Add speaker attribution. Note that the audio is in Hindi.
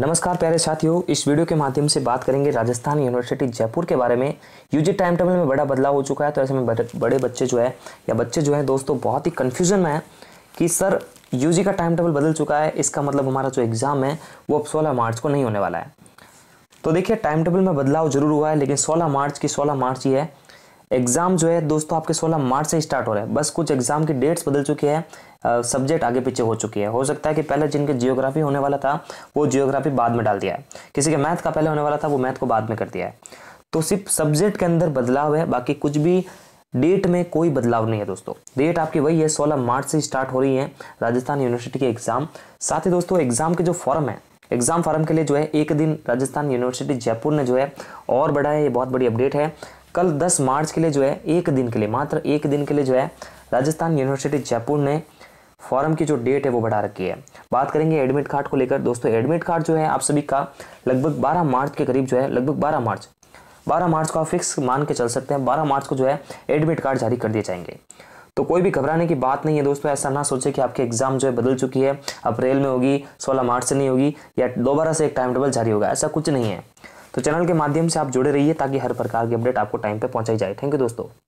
Speaker 1: नमस्कार प्यारे साथियों इस वीडियो के माध्यम से बात करेंगे राजस्थान यूनिवर्सिटी जयपुर के बारे में यूजी टाइम टेबल में बड़ा बदलाव हो चुका है तो ऐसे में बड़े बच्चे जो है या बच्चे जो है दोस्तों बहुत ही कन्फ्यूजन में है कि सर यूजी का टाइम टेबल बदल चुका है इसका मतलब हमारा जो एग्ज़ाम है वो अब सोलह मार्च को नहीं होने वाला है तो देखिए टाइम टेबल में बदलाव जरूर हुआ है लेकिन सोलह मार्च की सोलह मार्च ही है एग्जाम जो है दोस्तों आपके 16 मार्च से स्टार्ट हो रहा है बस कुछ एग्जाम की डेट्स बदल चुकी है सब्जेक्ट आगे पीछे हो चुकी है हो सकता है कि पहले जिनके जियोग्राफी होने वाला था वो जियोग्राफी बाद में डाल दिया है किसी के मैथ का पहले होने वाला था वो मैथ को बाद में कर दिया है तो सिर्फ सब्जेक्ट के अंदर बदलाव है बाकी कुछ भी डेट में कोई बदलाव नहीं है दोस्तों डेट आपकी वही है सोलह मार्च से स्टार्ट हो रही है राजस्थान यूनिवर्सिटी के एग्ज़ाम साथ ही दोस्तों एग्ज़ाम के जो फॉर्म है एग्ज़ाम फॉर्म के लिए जो है एक दिन राजस्थान यूनिवर्सिटी जयपुर ने जो है और बढ़ाया ये बहुत बड़ी अपडेट है कल 10 मार्च के लिए जो है एक दिन के लिए मात्र एक दिन के लिए जो है राजस्थान यूनिवर्सिटी जयपुर ने फॉर्म की जो डेट है वो बढ़ा रखी है बात करेंगे एडमिट कार्ड को लेकर दोस्तों एडमिट कार्ड जो है आप सभी का लगभग 12 मार्च के करीब जो है लगभग 12 मार्च 12 मार्च को आप फिक्स मान के चल सकते हैं 12 मार्च को जो है एडमिट कार्ड जारी कर दिए जाएंगे तो कोई भी घबराने की बात नहीं है दोस्तों ऐसा ना सोचे कि आपके एग्जाम जो है बदल चुकी है अप्रैल में होगी सोलह मार्च से नहीं होगी या दोबारा से एक टाइम टेबल जारी होगा ऐसा कुछ नहीं है तो चैनल के माध्यम से आप जुड़े रहिए ताकि हर प्रकार की अपडेट आपको टाइम पर पहुंचाई जाए थैंक यू दोस्तों